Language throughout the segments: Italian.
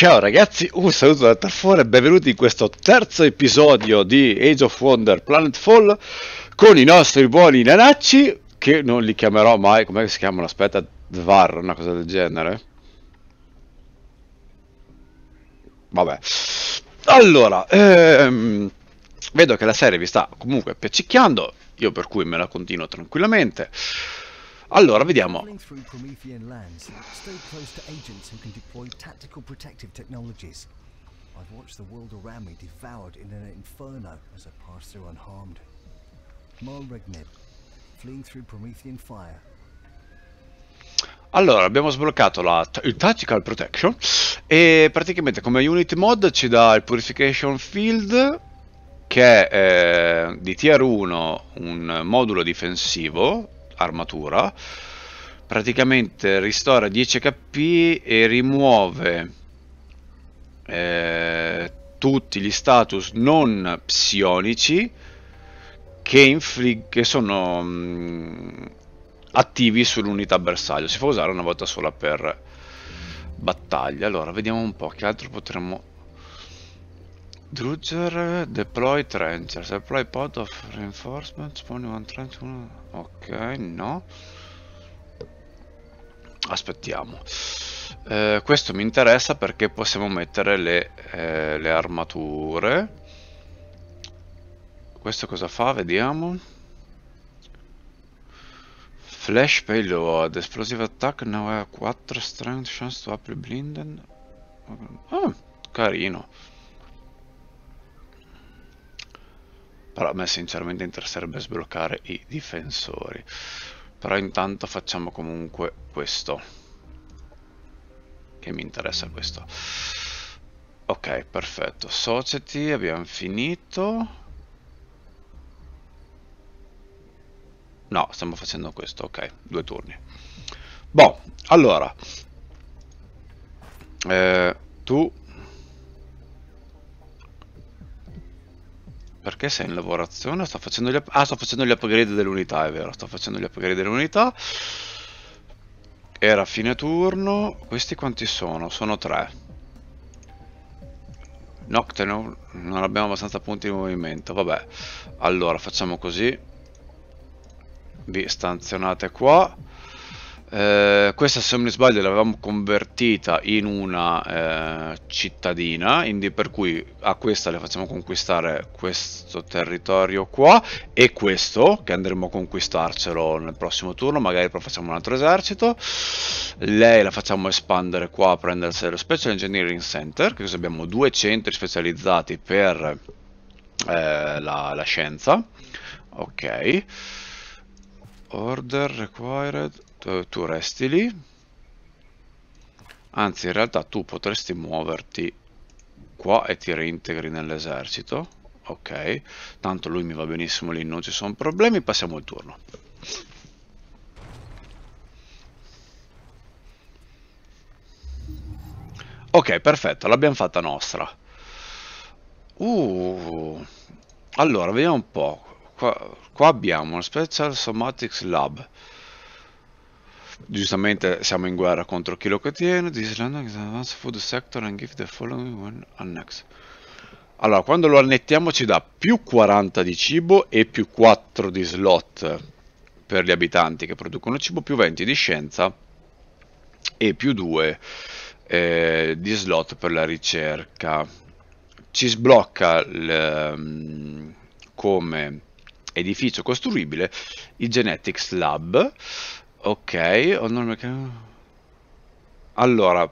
Ciao ragazzi, un uh, saluto da Tarfone benvenuti in questo terzo episodio di Age of Wonder Planet Planetfall con i nostri buoni nanacci, che non li chiamerò mai, come si chiamano? Aspetta, Dvar, una cosa del genere. Vabbè. Allora, ehm, vedo che la serie vi sta comunque piacicchiando, io per cui me la continuo tranquillamente. Allora, vediamo. I've watched the world around me devoured in an inferno as I passed through unharmed. Mal Regnib, fleeing through Promethean fire. Allora, abbiamo sbloccato la, il Tactical Protection e praticamente come Unit Mod ci dà il Purification Field che è eh, di tier 1 un modulo difensivo armatura praticamente ristora 10 HP e rimuove eh, tutti gli status non psionici che, che sono mh, mm, attivi sull'unità bersaglio si può usare una volta sola per battaglia allora vediamo un po' che altro potremmo Drudger, deploy trenches, deploy pod of reinforcement, spawn one trench, uno... ok, no aspettiamo eh, questo mi interessa perché possiamo mettere le, eh, le, armature questo cosa fa? vediamo flash payload explosive attack now 4 strength chance to apply blinden oh, carino però a me sinceramente interesserebbe sbloccare i difensori però intanto facciamo comunque questo che mi interessa questo ok perfetto society abbiamo finito no stiamo facendo questo ok due turni boh allora eh, tu Perché sei in lavorazione? Sto facendo gli, ah, sto facendo gli upgrade dell'unità, è vero, sto facendo gli upgrade dell'unità. Era fine turno. Questi quanti sono? Sono tre. Nocteno, non abbiamo abbastanza punti di movimento, vabbè. Allora, facciamo così. Vi stanzionate qua. Eh, questa se non mi sbaglio l'avevamo convertita in una eh, cittadina quindi per cui a questa le facciamo conquistare questo territorio qua e questo che andremo a conquistarcelo nel prossimo turno magari però facciamo un altro esercito lei la facciamo espandere qua a prendersi lo Special Engineering Center che così abbiamo due centri specializzati per eh, la, la scienza ok Order required eh, tu resti lì anzi in realtà tu potresti muoverti qua e ti reintegri nell'esercito ok tanto lui mi va benissimo lì non ci sono problemi passiamo il turno ok perfetto l'abbiamo fatta nostra uh, allora vediamo un po' qua, qua abbiamo una special somatics lab giustamente siamo in guerra contro chi lo contiene. This land is advanced food sector and give the following one annex. Allora, quando lo annettiamo ci dà più 40 di cibo e più 4 di slot per gli abitanti che producono cibo, più 20 di scienza e più 2 eh, di slot per la ricerca. Ci sblocca ehm, come edificio costruibile il Genetics Lab Ok, allora,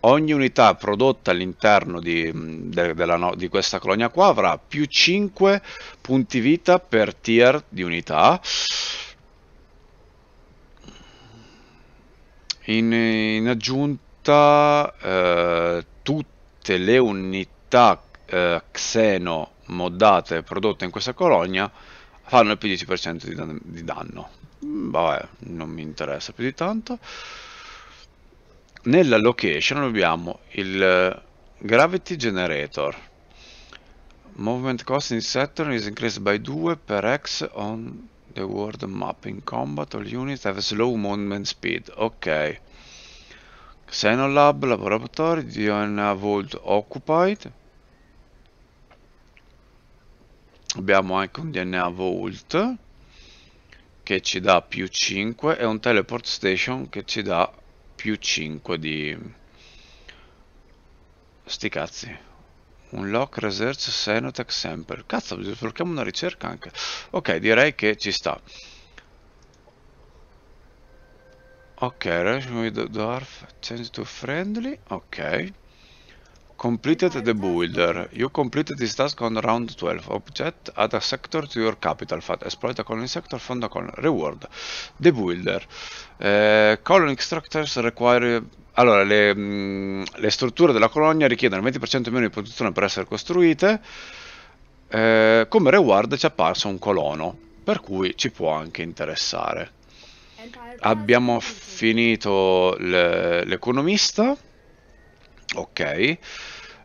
ogni unità prodotta all'interno di, de, no, di, questa colonia qua avrà più 5 punti vita per tier di unità. In, in aggiunta eh, tutte le unità eh, xeno moddate prodotte in questa colonia fanno il più 10% di, dan di danno. Mm, vabbè, non mi interessa più di tanto. Nella location abbiamo il eh, Gravity Generator. Movement cost in sector is increased by 2 per X on the world map. In combat all units have slow movement speed. Ok. Xenolab Laboratory, DNA Vault Occupied. Abbiamo anche un DNA Vault che ci dà più 5 e un teleport station che ci dà più 5 di... Sti cazzi. Un lock research Senotech sample. Cazzo, sblocchiamo una ricerca anche. Ok, direi che ci sta. Ok, Rush with Dwarf, change to friendly. Ok. Completed the builder. You completed this task on round 12. Object add a sector to your capital. Fat. Exploit a colony sector, fund a colony. Reward. The builder. Eh, colony structures require... Allora, le, mh, mm, le strutture della colonia richiedono il 20% meno di produzione per essere costruite. Eh, come reward ci è apparso un colono, per cui ci può anche interessare. Abbiamo finito l'economista. ok.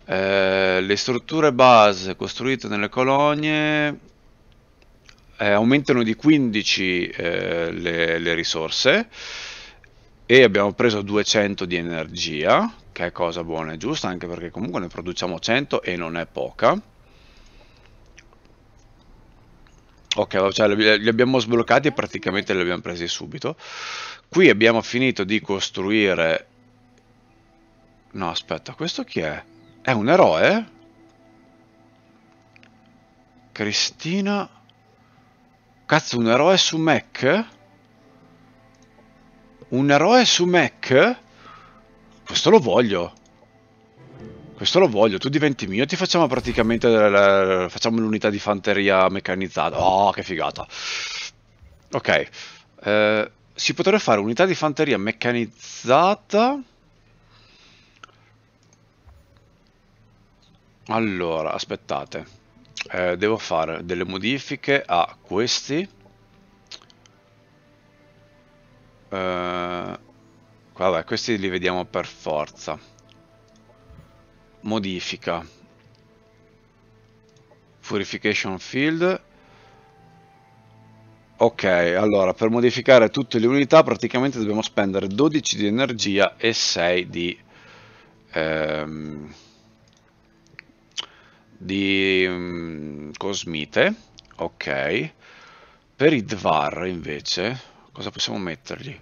Eh, le strutture base costruite nelle colonie eh, aumentano di 15 eh, le, le, risorse e abbiamo preso 200 di energia, che è cosa buona e giusta, anche perché comunque ne produciamo 100 e non è poca. Ok, cioè li abbiamo sbloccati e praticamente li abbiamo presi subito. Qui abbiamo finito di costruire... No, aspetta, questo chi è? È un eroe? Cristina... Cazzo, un eroe su Mac? Un eroe su Mac? Questo lo voglio. Questo lo voglio, tu diventi mio e ti facciamo praticamente facciamo l'unità di fanteria meccanizzata. Oh, che figata. Ok. Eh, si potrebbe fare unità di fanteria meccanizzata... Allora, aspettate, eh, devo fare delle modifiche a questi. Eh, vabbè, questi li vediamo per forza. Modifica. Purification Field. Ok, allora per modificare tutte le unità praticamente dobbiamo spendere 12 di energia e 6 di... Ehm, di um, Cosmite, ok. Per i Dvar invece, cosa possiamo mettergli?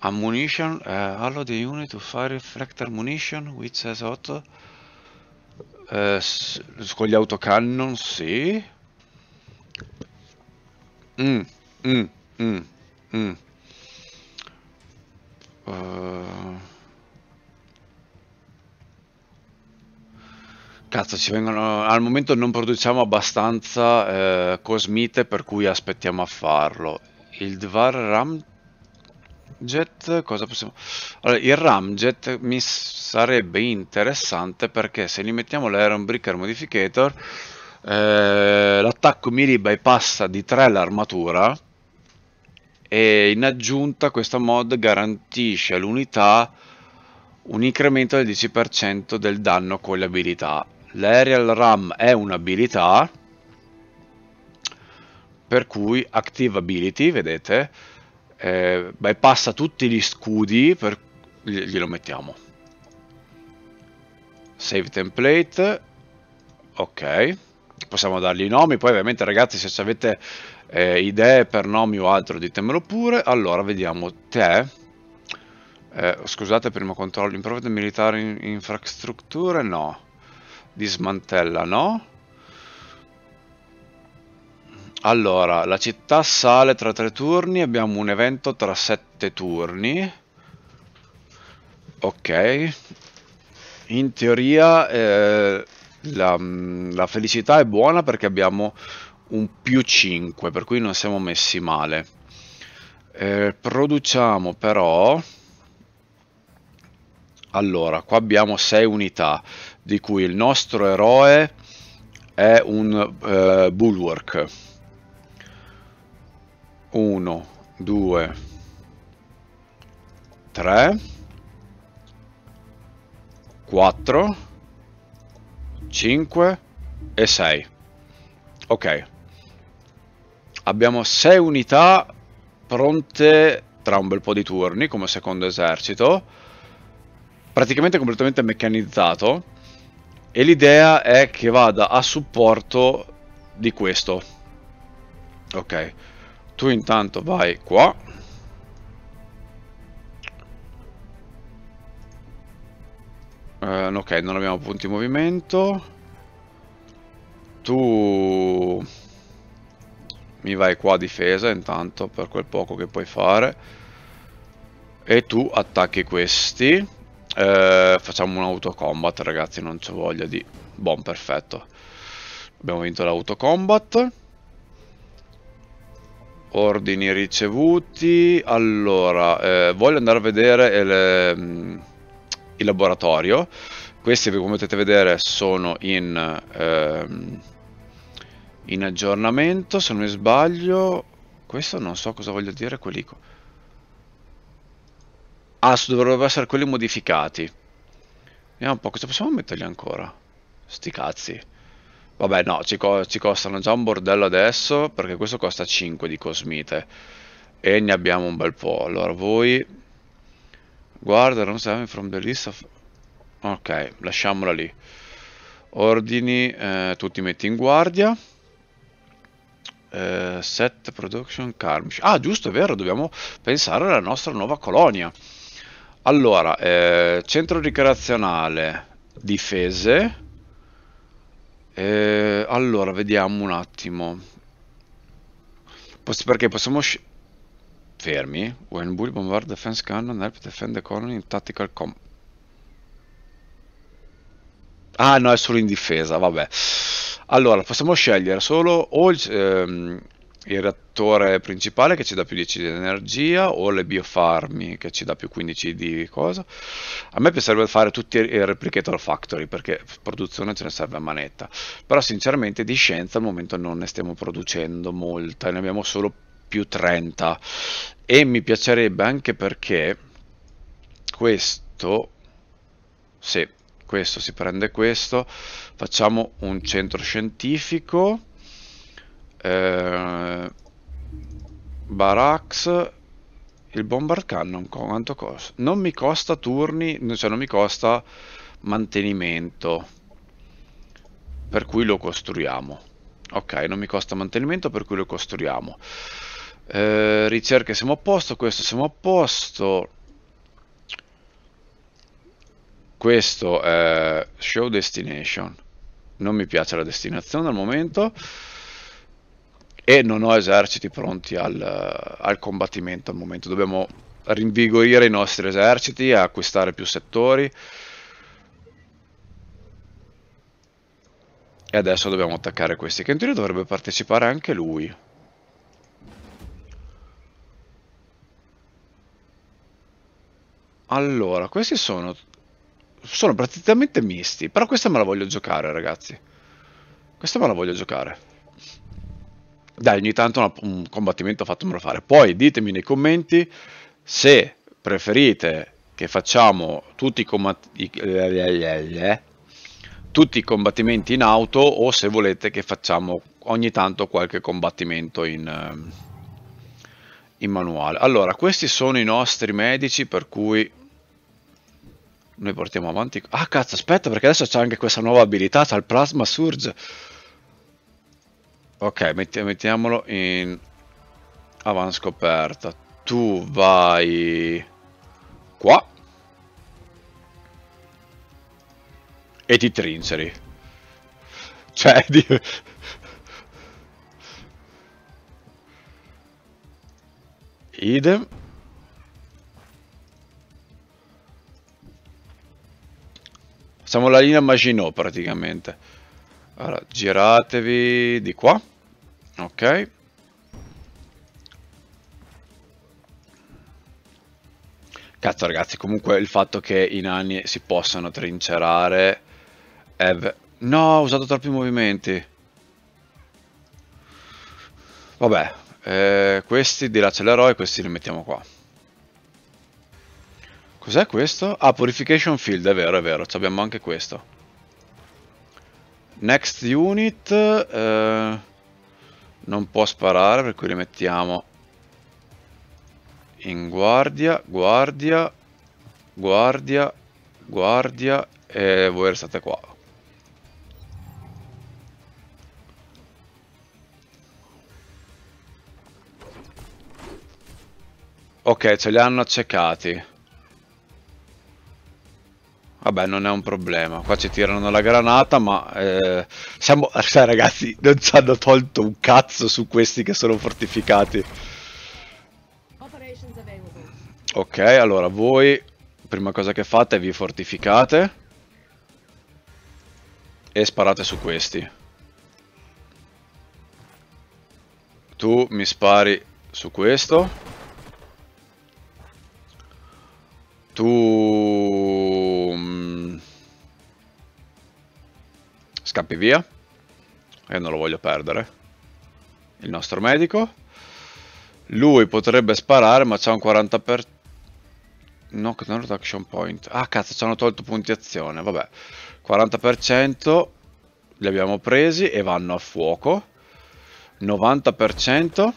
Ammunition, uh, eh, allow the unit to fire reflector munition which has hot. Uh, con gli autocannon, sì. Mm, mm, mm, mm. Uh, Cazzo, ci vengono... al momento non produciamo abbastanza eh, cosmite per cui aspettiamo a farlo. Il Dvar Ramjet, cosa possiamo... Allora, il Ramjet mi sarebbe interessante perché se gli mettiamo l'Aeron Bricker Modificator, eh, l'attacco melee bypassa di 3 l'armatura e in aggiunta questa mod garantisce all'unità un incremento del 10% del danno con le abilità L'aerial ram è un'abilità per cui active ability, vedete, eh, bypassa tutti gli scudi, per... glielo mettiamo. Save template, ok, possiamo dargli i nomi, poi ovviamente ragazzi se avete eh, idee per nomi o altro ditemelo pure, allora vediamo te, eh, scusate primo controllo, improved military infrastrutture, no, di smantella, no? Allora, la città sale tra tre turni, abbiamo un evento tra sette turni. Ok. In teoria eh, la, mm, la felicità è buona perché abbiamo un più 5, per cui non siamo messi male. Eh, produciamo però... Allora, qua abbiamo 6 unità di cui il nostro eroe è un eh, bulwark. 1, 2, 3, 4, 5 e 6. Ok. Abbiamo 6 unità pronte tra un bel po' di turni come secondo esercito, praticamente completamente meccanizzato e l'idea è che vada a supporto di questo ok tu intanto vai qua uh, ok non abbiamo punti in movimento tu mi vai qua a difesa intanto per quel poco che puoi fare e tu attacchi questi eh, facciamo un autocombat, ragazzi, non c'ho voglia di... Buon, perfetto. Abbiamo vinto l'autocombat. Ordini ricevuti. Allora, eh, voglio andare a vedere il, mm, il, laboratorio. Questi, come potete vedere, sono in, ehm, in aggiornamento, se non mi sbaglio. Questo non so cosa voglio dire, quellico. Ah, dovrebbero essere quelli modificati. Vediamo un po' cosa possiamo metterli ancora. Sti cazzi. Vabbè, no, ci, co ci, costano già un bordello adesso, perché questo costa 5 di cosmite. E ne abbiamo un bel po'. Allora, voi... Guarda, non seven from the list of... Ok, lasciamola lì. Ordini, eh, tu metti in guardia. Eh, set production carmish. Ah, giusto, è vero, dobbiamo pensare alla nostra nuova colonia. Allora, eh, centro ricreazionale, difese. Eh, allora, vediamo un attimo. Poss perché possiamo... Fermi. When Bull bombard defense cannon, help defend the colony in tactical com. Ah no, è solo in difesa, vabbè. Allora, possiamo scegliere solo o il, ehm, il reattore principale che ci dà più 10 di energia o le biofarmi che ci dà più 15 di cosa. A me piacerebbe fare tutti i replicator factory perché produzione ce ne serve a manetta, però sinceramente di scienza al momento non ne stiamo producendo molta, ne abbiamo solo più 30 e mi piacerebbe anche perché questo, se questo si prende questo, facciamo un centro scientifico eh, Barax il bombard cannon quanto costa? non mi costa turni cioè non mi costa mantenimento per cui lo costruiamo ok non mi costa mantenimento per cui lo costruiamo eh, ricerche siamo a posto questo siamo a posto questo è show destination non mi piace la destinazione al momento e non ho eserciti pronti al, al combattimento al momento. Dobbiamo rinvigorire i nostri eserciti, acquistare più settori. E adesso dobbiamo attaccare questi, che in teoria dovrebbe partecipare anche lui. Allora, questi sono... Sono praticamente misti, però questa me la voglio giocare, ragazzi. Questa me la voglio giocare dai, ogni tanto una, un combattimento fatemelo fare. Poi ditemi nei commenti se preferite che facciamo tutti i, combat- i, eh, tutti i combattimenti in auto o se volete che facciamo ogni tanto qualche combattimento in, eh, in manuale. Allora, questi sono i nostri medici per cui noi portiamo avanti... Ah cazzo, aspetta perché adesso c'è anche questa nuova abilità, c'è il Plasma Surge. Ok, mettiamolo in avanscoperta. Tu vai qua e ti trinceri Cioè, di... idem. Siamo alla linea Maginot praticamente. Allora, giratevi di qua. Ok. Cazzo ragazzi, comunque il fatto che i nani si possano trincerare è... No, ho usato troppi movimenti. Vabbè, eh, questi di là ce l'eroe, questi li mettiamo qua. Cos'è questo? Ah, Purification Field, è vero, è vero, abbiamo anche questo. Next unit... Eh non può sparare per cui li mettiamo in guardia guardia guardia guardia e voi restate qua ok ce li hanno accecati Vabbè, non è un problema. Qua ci tirano la granata, ma... Eh, siamo... Sai, ragazzi, non ci hanno tolto un cazzo su questi che sono fortificati. Ok, allora, voi... Prima cosa che fate, è vi fortificate. E sparate su questi. Tu mi spari su questo. Tu mm, scappi via. Io non lo voglio perdere. Il nostro medico. Lui potrebbe sparare, ma c'ha un 40%. Per... No, non action point. Ah, cazzo, ci hanno tolto punti azione. Vabbè. 40% li abbiamo presi e vanno a fuoco. 90%.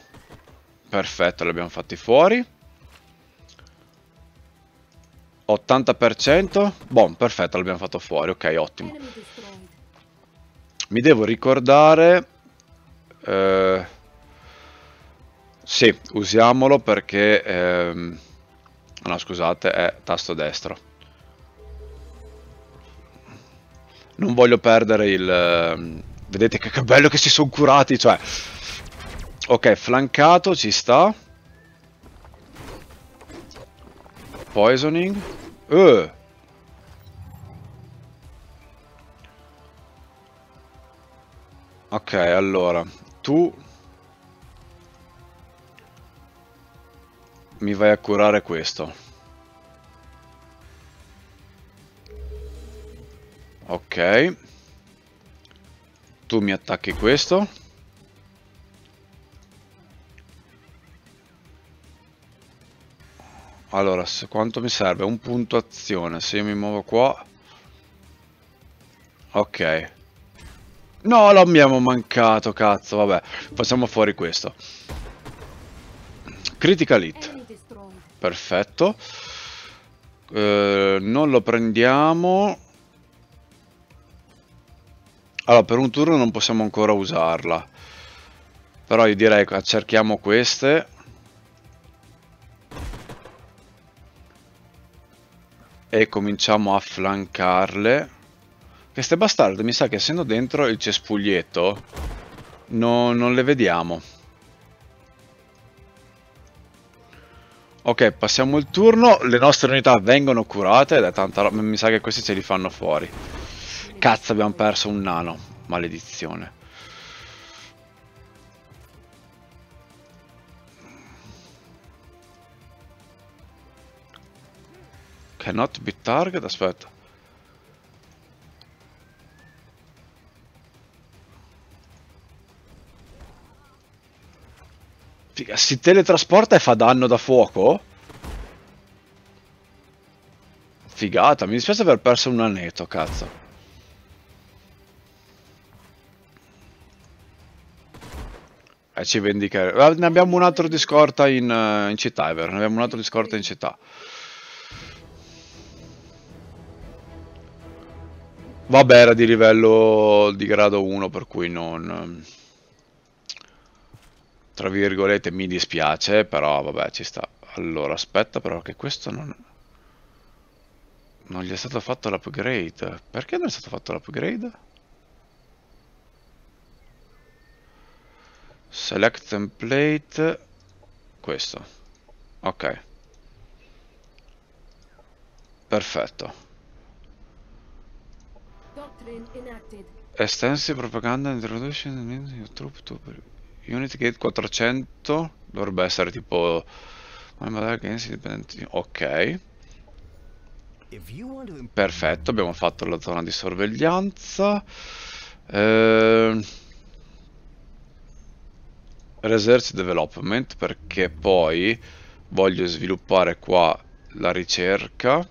Perfetto, li abbiamo fatti fuori. 80%? Buon, perfetto, l'abbiamo fatto fuori, ok, ottimo. Mi devo ricordare... Eh, sì, usiamolo perché... Ehm, no, scusate, è tasto destro. Non voglio perdere il... Ehm, vedete che, che bello che si sono curati, cioè... Ok, flancato, ci sta. Poisoning. Ugh. Ok, allora, tu mi vai a curare questo. Ok. Tu mi attacchi questo. Allora, se quanto mi serve? Un punto azione. Se io mi muovo qua... Ok. No, l'abbiamo mancato, cazzo. Vabbè, facciamo fuori questo. Critical hit. Perfetto. Eh, non lo prendiamo. Allora, per un turno non possiamo ancora usarla. Però io direi che accerchiamo queste. e cominciamo a flancarle. Queste bastarde mi sa che essendo dentro il cespuglietto no, non le vediamo. Ok, passiamo il turno, le nostre unità vengono curate ed è tanta roba, mi sa che questi ce li fanno fuori. Cazzo, abbiamo perso un nano, maledizione. Cannot be target, aspetta. Figa, si teletrasporta e fa danno da fuoco? Figata, mi dispiace aver perso un aneto, cazzo. E eh, ci vendicare. Eh, ne abbiamo un altro di scorta in, eh, in città, è vero? Ne abbiamo un altro di scorta in città. Vabbè, era di livello di grado 1, per cui non... Ehm, tra virgolette mi dispiace, però vabbè, ci sta. Allora, aspetta però che questo non... Non gli è stato fatto l'upgrade. Perché non è stato fatto l'upgrade? Select template. Questo. Ok. Perfetto. Extensive propaganda introduction your YouTube per Unit Gate 400 dovrebbe essere tipo Ok. Perfetto, abbiamo fatto la zona di sorveglianza. Eh, research development perché poi voglio sviluppare qua la ricerca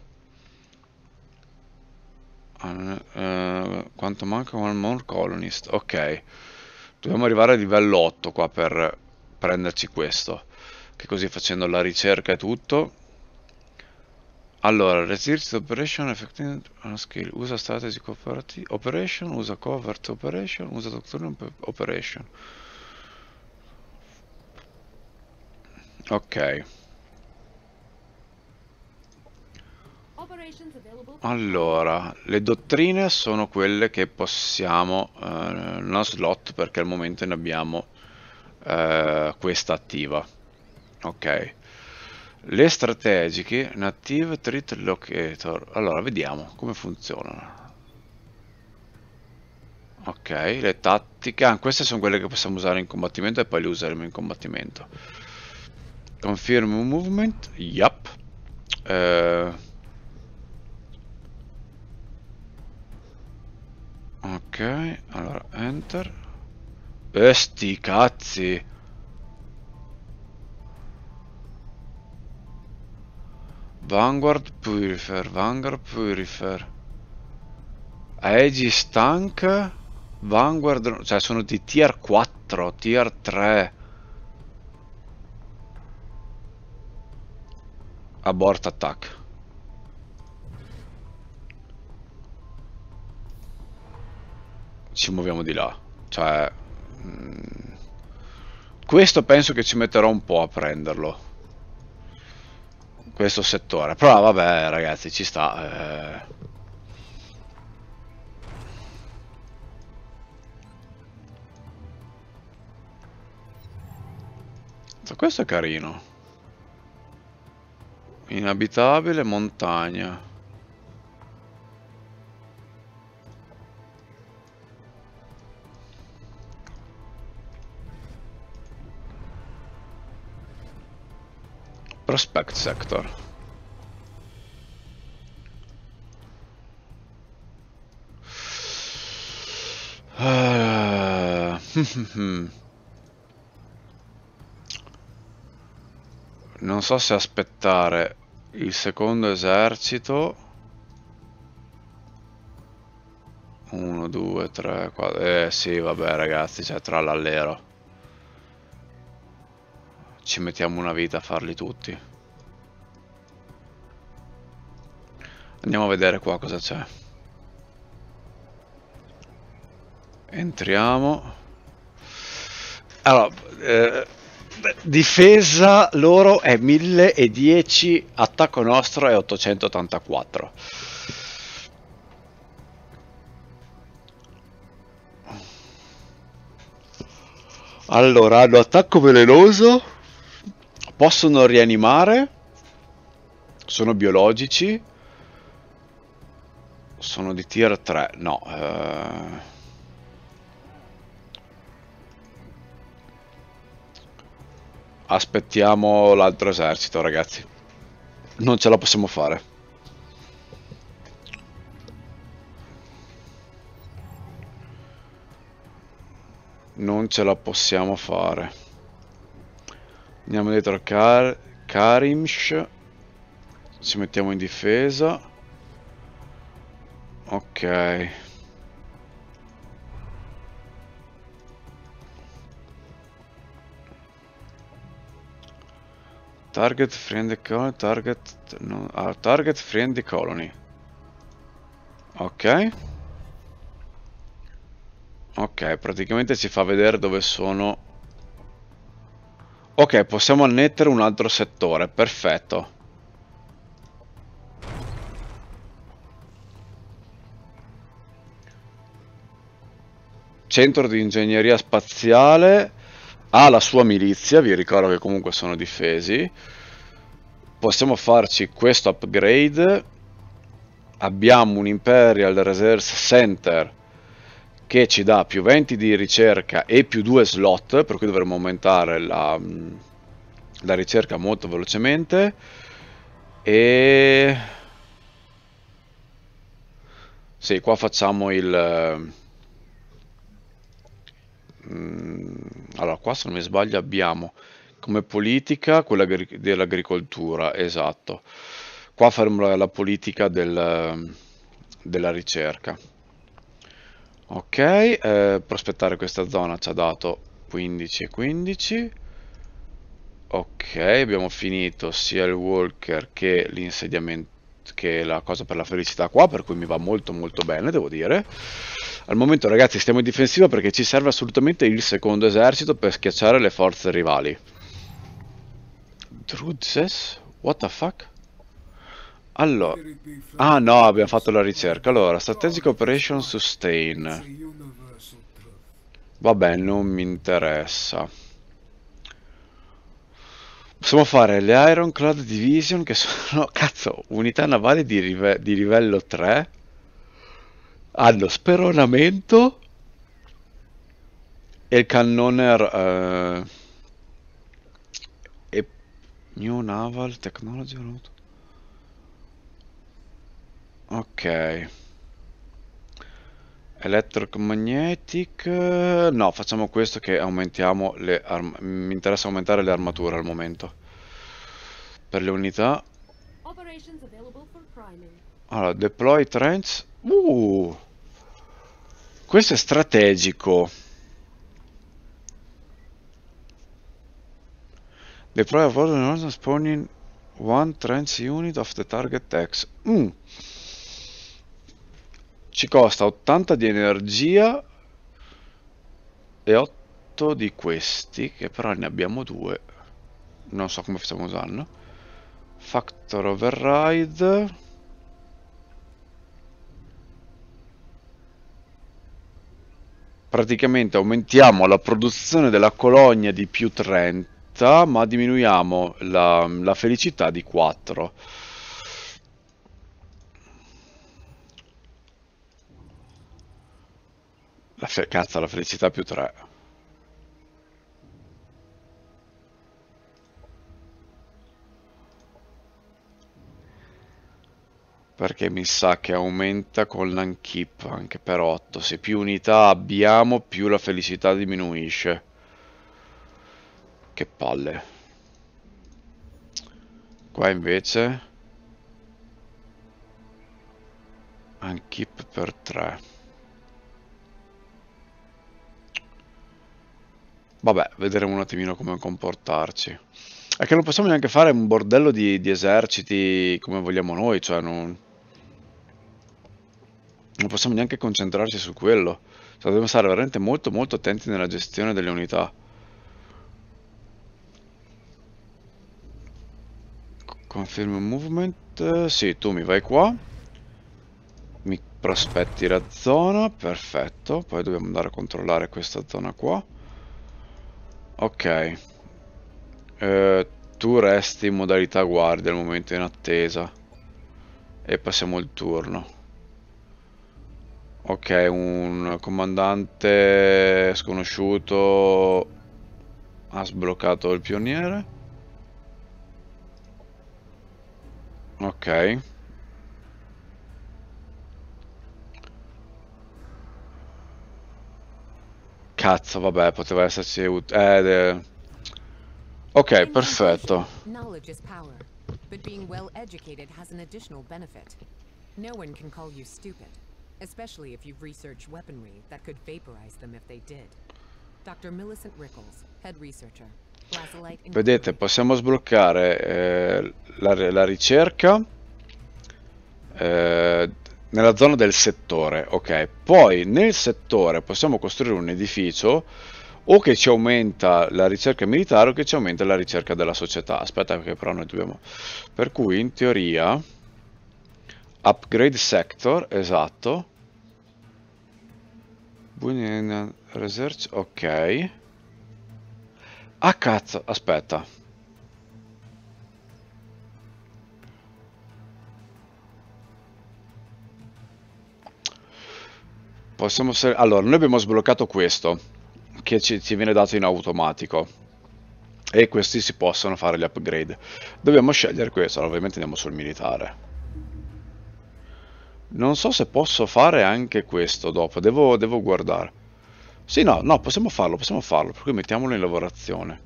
eh, quanto manca one more colonist? Ok. Dobbiamo arrivare a livello 8 qua per prenderci questo. Che così facendo la ricerca e tutto. Allora, resist operation effective on skill. Usa strategy cooperative operation, usa covert operation, usa doctrine operation. Ok. Allora, le dottrine sono quelle che possiamo, eh, non slot perché al momento ne abbiamo eh, questa attiva. Ok. Le strategiche, Native Treat Locator. Allora, vediamo come funzionano. Ok, le tattiche. Ah, queste sono quelle che possiamo usare in combattimento e poi le useremo in combattimento. Confirm movement. Yup. Eh... Ok, allora enter. E eh, cazzi! Vanguard Purifer, Vanguard Purifer. Aegis Tank, Vanguard... Cioè sono di tier 4, tier 3. Abort attack. ci muoviamo di là. Cioè, mm, questo penso che ci metterò un po' a prenderlo. Questo settore. Però vabbè ragazzi, ci sta. Eh. Questo è carino. Inabitabile, montagna. kontakt sektor. Ehm. Non so se aspettare il secondo esercito. 1, 2, 3, 4... Eh sì, vabbè ragazzi, cioè tra l'allero. Ci mettiamo una vita a farli tutti. Andiamo a vedere qua cosa c'è. Entriamo. Allora, eh, difesa loro è 1010, attacco nostro è 884. Allora, hanno attacco velenoso, possono rianimare, sono biologici, sono di tier 3, no. Eh... Aspettiamo l'altro esercito, ragazzi. Non ce la possiamo fare. Non ce la possiamo fare. Andiamo dietro a Kar Karimsh. Ci mettiamo in difesa. Ok. Target friendly colony, target... No, ah, target friendly colony. Ok. Ok, praticamente ci fa vedere dove sono... Ok, possiamo annettere un altro settore, perfetto. centro di ingegneria spaziale, ha la sua milizia, vi ricordo che comunque sono difesi, possiamo farci questo upgrade, abbiamo un Imperial Reserve Center che ci dà più 20 di ricerca e più 2 slot, per cui dovremmo aumentare la, mm, la ricerca molto velocemente, e... Sì, qua facciamo il Mm, allora, qua se non mi sbaglio abbiamo come politica quella dell'agricoltura, esatto. Qua faremo la, la politica del, della ricerca. Ok, eh, prospettare questa zona ci ha dato 15 e 15. Ok, abbiamo finito sia il Walker che l'insediamento che è la cosa per la felicità qua, per cui mi va molto molto bene, devo dire. Al momento ragazzi stiamo in difensiva perché ci serve assolutamente il secondo esercito per schiacciare le forze rivali. Drudzes? What the fuck? Allora... Ah no, abbiamo fatto la ricerca. Allora, Strategic Operation Sustain. Vabbè, non mi interessa possiamo fare le Ironclad Division che sono, cazzo, unità navali di, rive di livello 3 hanno speronamento e il cannoner eh, e New Naval Technology ok Electromagnetic... No, facciamo questo che aumentiamo le armi. Mi interessa aumentare le armature al momento. Per le unità. Allora, deploy trench. Uh! Questo è strategico. Deploy a volte spawning one trench unit of the target X. Mm ci costa 80 di energia e 8 di questi, che però ne abbiamo due. Non so come stiamo usando. Factor Override. Praticamente aumentiamo la produzione della colonia di più 30, ma diminuiamo la, la felicità di 4. La fe- cazzo, la felicità più 3. Perché mi sa che aumenta con l'unkeep anche per 8. Se più unità abbiamo, più la felicità diminuisce. Che palle. Qua invece... Unkeep per 3. Vabbè, vedremo un attimino come comportarci. È che non possiamo neanche fare un bordello di, di eserciti come vogliamo noi, cioè non... Non possiamo neanche concentrarci su quello. Cioè, dobbiamo stare veramente molto molto attenti nella gestione delle unità. Confermi un movement. Sì, tu mi vai qua. Mi prospetti la zona, perfetto. Poi dobbiamo andare a controllare questa zona qua. Ok. Eh, tu resti in modalità guardia al momento in attesa. E passiamo il turno. Ok, un comandante sconosciuto ha sbloccato il pioniere. Ok. Cazzo, vabbè, poteva esserci... Eh, ok, perfetto. power, But being well educated has an additional benefit. No one can call you stupid, especially if you've researched weaponry that could vaporize them if they did. Dr. Millicent Rickles, head researcher. Vedete, possiamo sbloccare eh, la, la, ricerca eh, nella zona del settore, ok? Poi nel settore possiamo costruire un edificio o che ci aumenta la ricerca militare o che ci aumenta la ricerca della società. Aspetta che però noi dobbiamo... Per cui in teoria... Upgrade sector, esatto. Bunian research, ok. Ah cazzo, aspetta. Possiamo ser- allora, noi abbiamo sbloccato questo, che ci, ci viene dato in automatico. E questi si possono fare gli upgrade. Dobbiamo scegliere questo, allora, ovviamente andiamo sul militare. Non so se posso fare anche questo dopo, devo, devo guardare. Sì, no, no, possiamo farlo, possiamo farlo, per cui mettiamolo in lavorazione.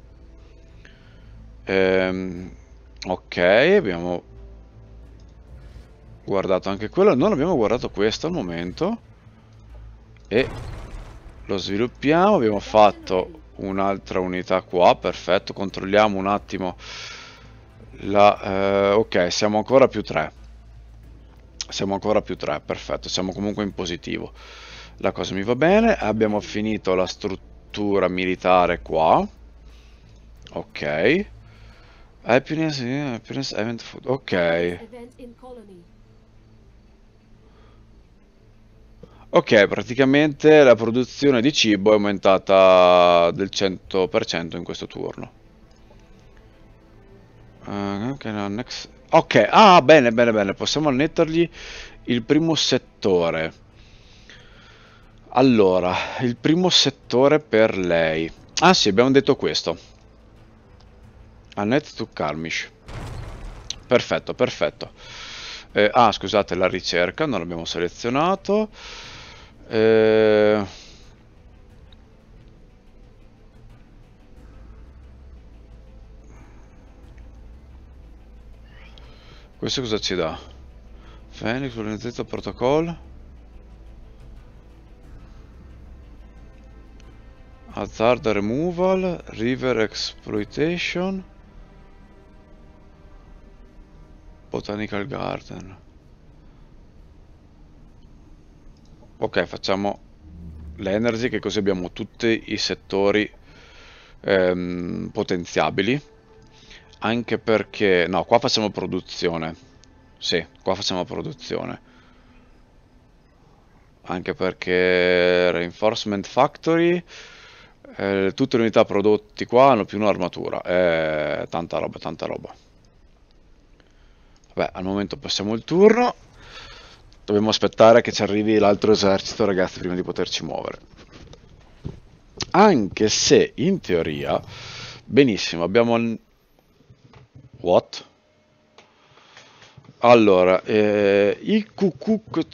Ehm, ok, abbiamo guardato anche quello, non abbiamo guardato questo al momento e lo sviluppiamo abbiamo fatto un'altra unità qua perfetto controlliamo un attimo la eh, ok siamo ancora più 3 siamo ancora più 3 perfetto siamo comunque in positivo la cosa mi va bene abbiamo finito la struttura militare qua ok happiness, happiness event food ok Ok, praticamente la produzione di cibo è aumentata del 100% in questo turno. Eh, ok, ah bene, bene, bene, possiamo annettergli il primo settore. Allora, il primo settore per lei. Ah sì, abbiamo detto questo. Annette to Karmish. Perfetto, perfetto. Eh, ah, scusate, la ricerca non l'abbiamo selezionato. Eh, questo cosa ci dà? Phoenix, organizzato protocollo. Hazard removal, river exploitation, botanical garden. ok facciamo l'energy che così abbiamo tutti i settori ehm, potenziabili anche perché no qua facciamo produzione sì qua facciamo produzione anche perché reinforcement factory eh, tutte le unità prodotti qua hanno più un'armatura eh, tanta roba tanta roba Vabbè, al momento passiamo il turno Dobbiamo aspettare che ci arrivi l'altro esercito, ragazzi, prima di poterci muovere. Anche se, in teoria... Benissimo, abbiamo... What? Allora, eh, cucuc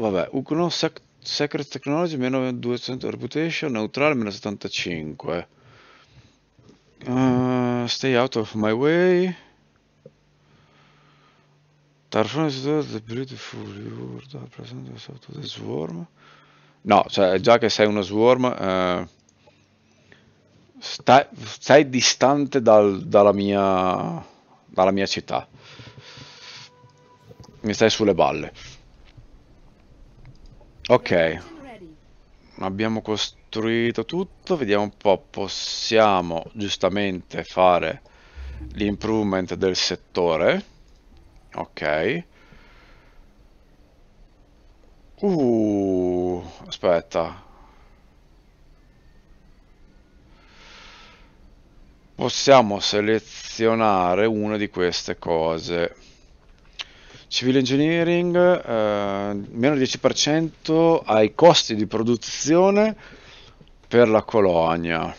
Vabbè, UQNO sec, Secret Technology, meno 200 Reputation, neutrale, meno 75. Uh, eh, stay out of my way. Tarfone is the beautiful world, present yourself to the swarm. No, cioè già che sei uno swarm, eh, stai, stai, distante dal, dalla, mia, dalla mia città. Mi stai sulle balle. Ok. Abbiamo costruito tutto, vediamo un po', possiamo giustamente fare l'improvement del settore Ok. Uh, aspetta. Possiamo selezionare una di queste cose. Civil Engineering, eh, meno 10% ai costi di produzione per la colonia.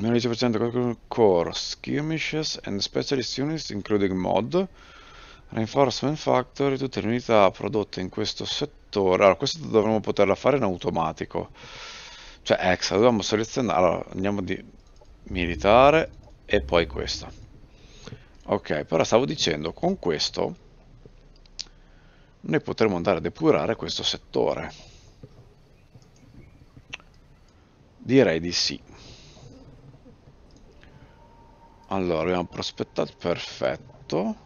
Meno 10% core, skirmishes and specialist units including mod. Reinforcement factory, tutte le unità prodotte in questo settore. Allora, questo dovremmo poterla fare in automatico. Cioè extra, dobbiamo selezionare. Allora, andiamo di militare e poi questa. Ok, però stavo dicendo, con questo noi potremo andare a depurare questo settore. Direi di sì. Allora, abbiamo prospettato, perfetto.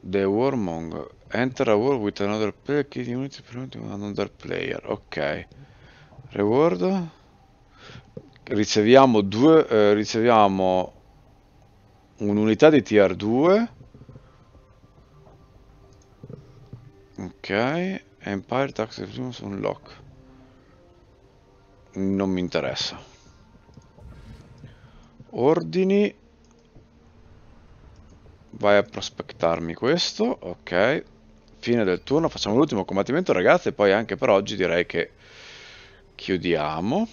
The Warmong. Enter a war with another player, key unity permit another player. Ok. Reward. Riceviamo due, eh, riceviamo un'unità di tier 2 Ok. Empire Tax Unlock. Non mi interessa ordini vai a prospettarmi questo ok fine del turno facciamo l'ultimo combattimento ragazzi e poi anche per oggi direi che chiudiamo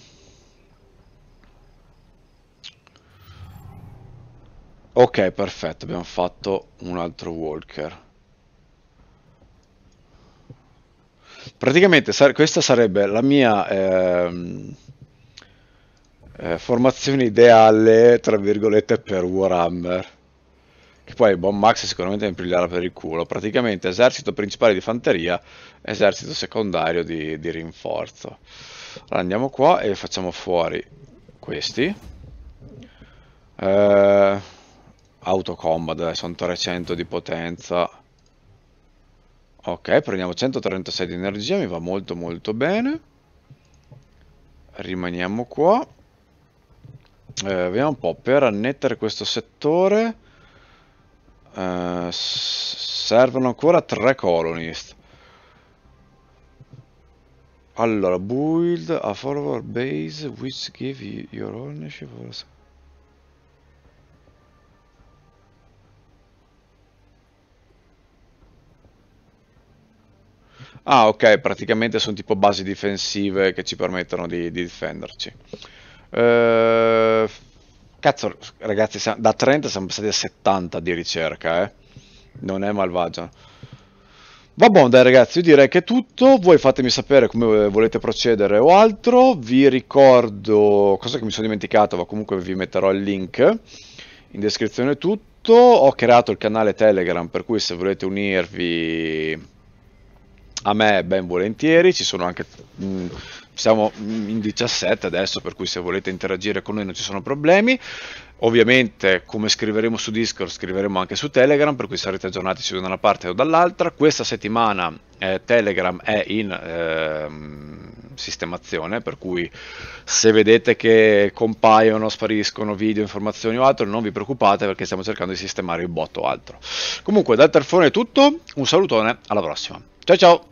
ok perfetto abbiamo fatto un altro walker praticamente sa questa sarebbe la mia ehm eh, formazione ideale, tra virgolette, per Warhammer. Che poi Bon Max sicuramente mi prenderà per il culo. Praticamente esercito principale di fanteria, esercito secondario di, di rinforzo. Allora andiamo qua e facciamo fuori questi. Eh, autocombat, dai, sono 300 di potenza. Ok, prendiamo 136 di energia, mi va molto molto bene. Rimaniamo qua eh, vediamo un po' per annettere questo settore eh, servono ancora tre colonist allora build a forward base which give you your ownership Ah ok, praticamente sono tipo basi difensive che ci permettono di, di difenderci. Eh, cazzo, ragazzi, da 30 siamo passati a 70 di ricerca, eh. Non è malvagio. Va buono dai ragazzi, io direi che è tutto, voi fatemi sapere come eh, volete procedere o altro, vi ricordo, cosa che mi sono dimenticato, ma comunque vi metterò il link in descrizione tutto, ho creato il canale Telegram per cui se volete unirvi a me ben volentieri, ci sono anche mh, mm, siamo in 17 adesso, per cui se volete interagire con noi non ci sono problemi. Ovviamente, come scriveremo su Discord, scriveremo anche su Telegram, per cui sarete aggiornati da una parte o dall'altra. Questa settimana eh, Telegram è in eh, sistemazione, per cui se vedete che compaiono, spariscono video, informazioni o altro, non vi preoccupate perché stiamo cercando di sistemare il bot o altro. Comunque, dal telefono è tutto, un salutone, alla prossima. Ciao ciao!